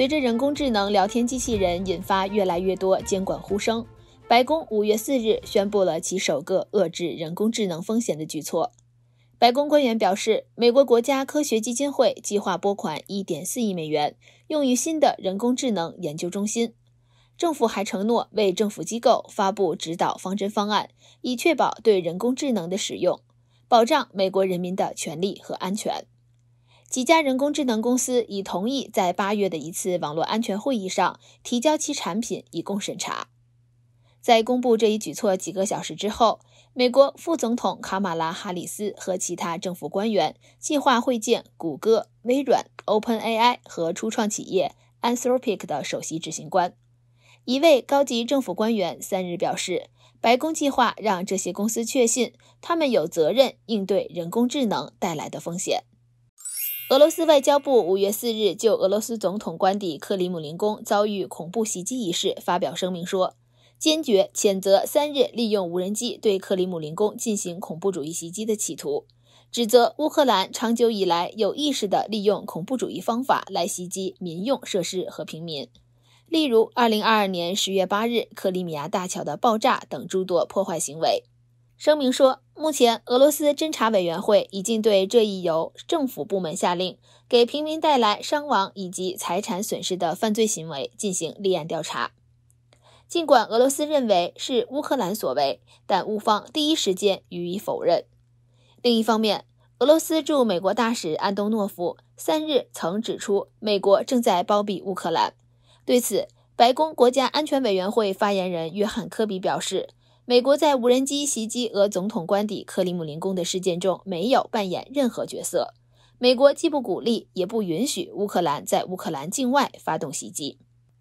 随着人工智能聊天机器人引发越来越多监管呼声，白宫五月四日宣布了其首个遏制人工智能风险的举措。白宫官员表示，美国国家科学基金会计划拨款1.4亿美元用于新的人工智能研究中心。政府还承诺为政府机构发布指导方针方案，以确保对人工智能的使用，保障美国人民的权利和安全。几家人工智能公司已同意在八月的一次网络安全会议上提交其产品，以供审查。在公布这一举措几个小时之后，美国副总统卡马拉·哈里斯和其他政府官员计划会见谷歌、微软、OpenAI 和初创企业 Anthropic 的首席执行官。一位高级政府官员三日表示，白宫计划让这些公司确信，他们有责任应对人工智能带来的风险。俄罗斯外交部五月四日就俄罗斯总统官邸克里姆林宫遭遇恐怖袭击一事发表声明说，坚决谴责三日利用无人机对克里姆林宫进行恐怖主义袭击的企图，指责乌克兰长久以来有意识地利用恐怖主义方法来袭击民用设施和平民，例如二零二二年十月八日克里米亚大桥的爆炸等诸多破坏行为。声明说，目前俄罗斯侦查委员会已经对这一由政府部门下令给平民带来伤亡以及财产损失的犯罪行为进行立案调查。尽管俄罗斯认为是乌克兰所为，但乌方第一时间予以否认。另一方面，俄罗斯驻美国大使安东诺夫三日曾指出，美国正在包庇乌克兰。对此，白宫国家安全委员会发言人约翰·科比表示。美国在无人机袭击俄总统官邸克里姆林宫的事件中没有扮演任何角色。美国既不鼓励也不允许乌克兰在乌克兰境外发动袭击。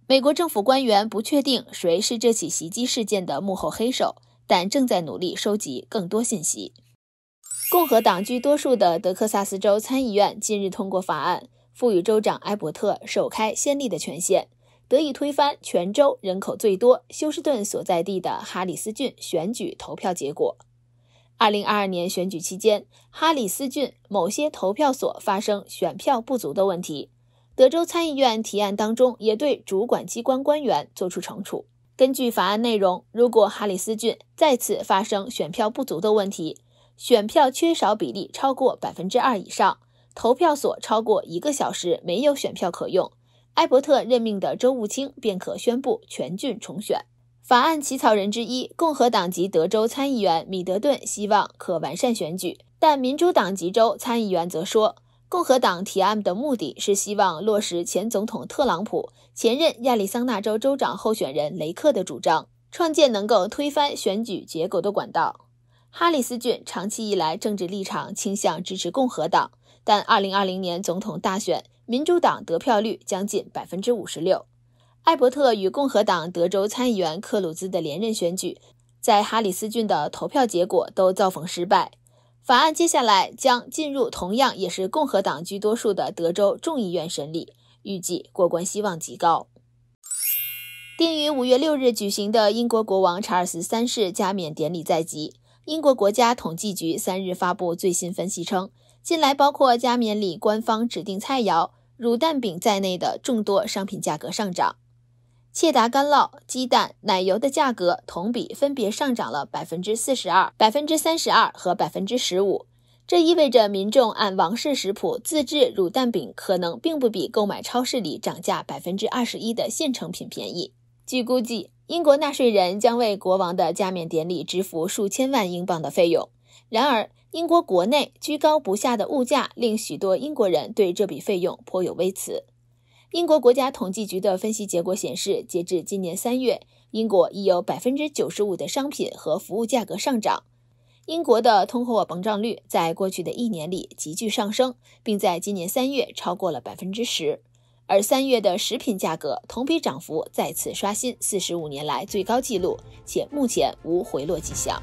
美国政府官员不确定谁是这起袭击事件的幕后黑手，但正在努力收集更多信息。共和党居多数的德克萨斯州参议院近日通过法案，赋予州长埃伯特首开先例的权限。得以推翻泉州人口最多休斯顿所在地的哈里斯郡选举投票结果。二零二二年选举期间，哈里斯郡某些投票所发生选票不足的问题。德州参议院提案当中也对主管机关官员作出惩处。根据法案内容，如果哈里斯郡再次发生选票不足的问题，选票缺少比例超过百分之二以上，投票所超过一个小时没有选票可用。艾伯特任命的周务卿便可宣布全郡重选。法案起草人之一、共和党籍德州参议员米德顿希望可完善选举，但民主党籍州参议员则说，共和党提案的目的是希望落实前总统特朗普、前任亚利桑那州州长候选人雷克的主张，创建能够推翻选举结果的管道。哈里斯郡长期以来政治立场倾向支持共和党，但2020年总统大选。民主党得票率将近百分之五十六，艾伯特与共和党德州参议员克鲁兹的连任选举，在哈里斯郡的投票结果都遭逢失败。法案接下来将进入同样也是共和党居多数的德州众议院审理，预计过关希望极高。定于五月六日举行的英国国王查尔斯三世加冕典礼在即，英国国家统计局三日发布最新分析称，近来包括加冕礼官方指定菜肴。乳蛋饼在内的众多商品价格上涨，切达干酪、鸡蛋、奶油的价格同比分别上涨了百分之四十二、百分之三十二和百分之十五。这意味着，民众按王室食谱自制乳蛋饼，可能并不比购买超市里涨价百分之二十一的现成品便宜。据估计，英国纳税人将为国王的加冕典礼支付数千万英镑的费用。然而，英国国内居高不下的物价令许多英国人对这笔费用颇有微词。英国国家统计局的分析结果显示，截至今年三月，英国已有百分之九十五的商品和服务价格上涨。英国的通货膨胀率在过去的一年里急剧上升，并在今年三月超过了百分之十。而三月的食品价格同比涨幅再次刷新四十五年来最高纪录，且目前无回落迹象。